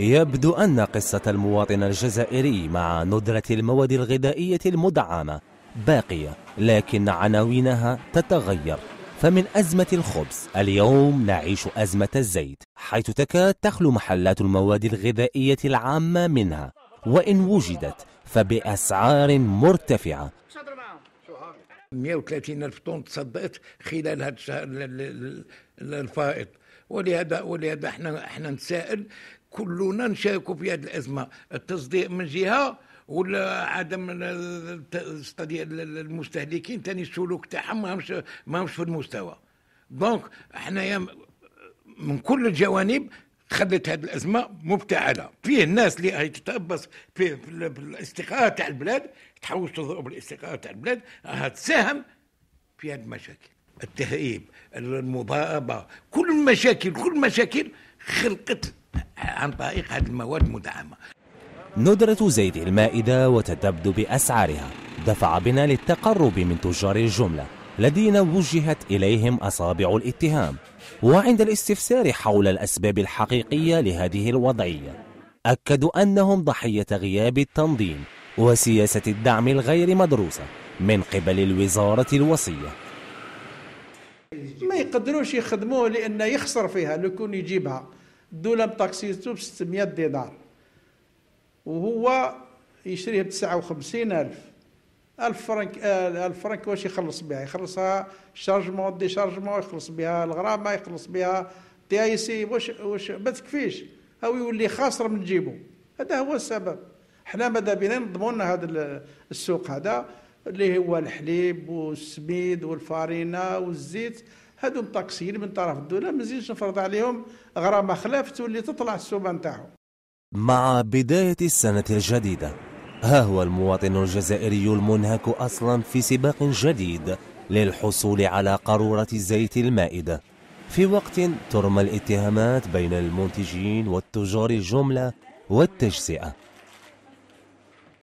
يبدو أن قصة المواطن الجزائري مع ندرة المواد الغذائية المدعمة باقية لكن عناوينها تتغير فمن أزمة الخبز اليوم نعيش أزمة الزيت حيث تكاد تخلو محلات المواد الغذائية العامة منها وإن وجدت فبأسعار مرتفعة 130 ألف طن تصدقت خلال هذا الشهر الفائت ولهذا ولهذا احنا احنا نتساءل كلنا نشاركوا في هذه الازمه التصديق من جهه ولا عدم المستهلكين ثاني السلوك تاعهم ماهمش ماهمش في المستوى دونك حنايا من كل الجوانب خلت هذه الازمه مبتعده فيه الناس اللي هي تتربص في, في الاستقرار تاع البلاد تحوس تضرب الاستقرار تاع البلاد راها تساهم في هذه المشاكل التهريب المضاربه كل المشاكل كل المشاكل خلقت عن طريق هذه المواد المدعمة ندرة زيت المائدة وتذبذب أسعارها دفع بنا للتقرب من تجار الجملة الذين وجهت إليهم أصابع الاتهام وعند الاستفسار حول الأسباب الحقيقية لهذه الوضعية أكدوا أنهم ضحية غياب التنظيم وسياسة الدعم الغير مدروسة من قبل الوزارة الوصية ما يقدروش يخدموه لأنه يخسر فيها لو يجيبها الدوله مطاكسيته ب 600 دينار وهو يشريه ب 59 ألف ألف فرنك آه، ألف فرنك واش يخلص بها يخلصها شارجمون دي شارجمون يخلص بها الغرامة يخلص بها تي اي سي واش واش ما تكفيش أو يولي خاسر من جيبه هذا هو السبب حنا ماذا بينا نضمن لنا هذا السوق هذا اللي هو الحليب والسميد والفارينة والزيت هادو الطاكسيين من طرف الدولة ما نزيدش نفرض عليهم غرامة خلاف تولي تطلع السومة نتاعهم مع بداية السنة الجديدة ها هو المواطن الجزائري المنهك أصلا في سباق جديد للحصول على قارورة زيت المائدة في وقت ترمى الاتهامات بين المنتجين والتجار الجملة والتجزئة